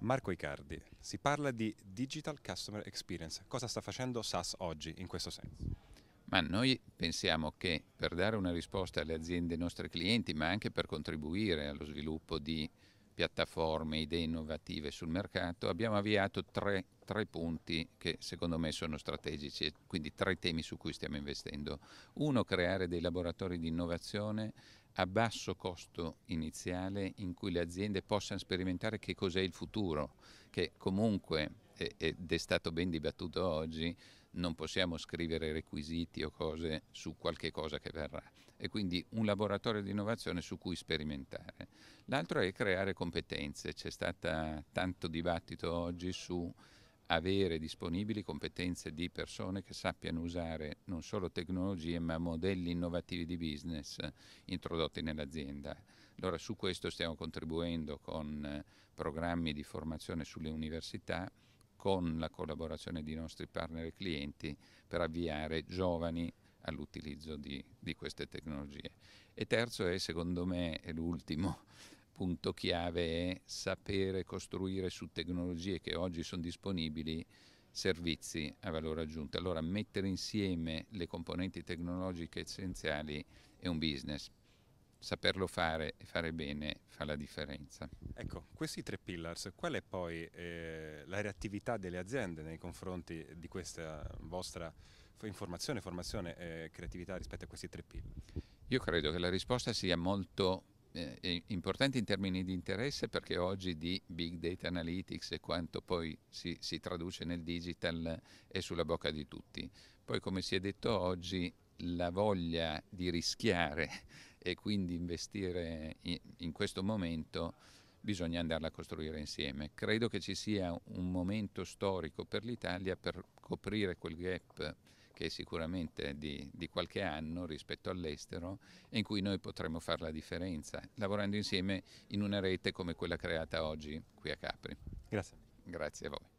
Marco Icardi, si parla di Digital Customer Experience. Cosa sta facendo SAS oggi in questo senso? Ma noi pensiamo che per dare una risposta alle aziende nostre clienti, ma anche per contribuire allo sviluppo di piattaforme, idee innovative sul mercato, abbiamo avviato tre, tre, punti che secondo me sono strategici, quindi tre temi su cui stiamo investendo. Uno, creare dei laboratori di innovazione a basso costo iniziale in cui le aziende possano sperimentare che cos'è il futuro, che comunque, ed è stato ben dibattuto oggi, non possiamo scrivere requisiti o cose su qualche cosa che verrà. E quindi un laboratorio di innovazione su cui sperimentare. L'altro è creare competenze. C'è stato tanto dibattito oggi su avere disponibili competenze di persone che sappiano usare non solo tecnologie ma modelli innovativi di business eh, introdotti nell'azienda. Allora su questo stiamo contribuendo con eh, programmi di formazione sulle università, con la collaborazione di nostri partner e clienti per avviare giovani all'utilizzo di, di queste tecnologie. E terzo è secondo me, è l'ultimo, punto chiave è sapere costruire su tecnologie che oggi sono disponibili servizi a valore aggiunto. Allora mettere insieme le componenti tecnologiche essenziali è un business. Saperlo fare e fare bene fa la differenza. Ecco, questi tre pillars, qual è poi eh, la reattività delle aziende nei confronti di questa vostra informazione, formazione e creatività rispetto a questi tre pillars? Io credo che la risposta sia molto eh, eh, importante in termini di interesse perché oggi di big data analytics e quanto poi si, si traduce nel digital è sulla bocca di tutti. Poi come si è detto oggi la voglia di rischiare e quindi investire in, in questo momento bisogna andarla a costruire insieme. Credo che ci sia un momento storico per l'Italia per coprire quel gap che è sicuramente di, di, qualche anno rispetto all'estero, e in cui noi potremo fare la differenza, lavorando insieme in una rete come quella creata oggi qui a Capri. Grazie. Grazie a voi.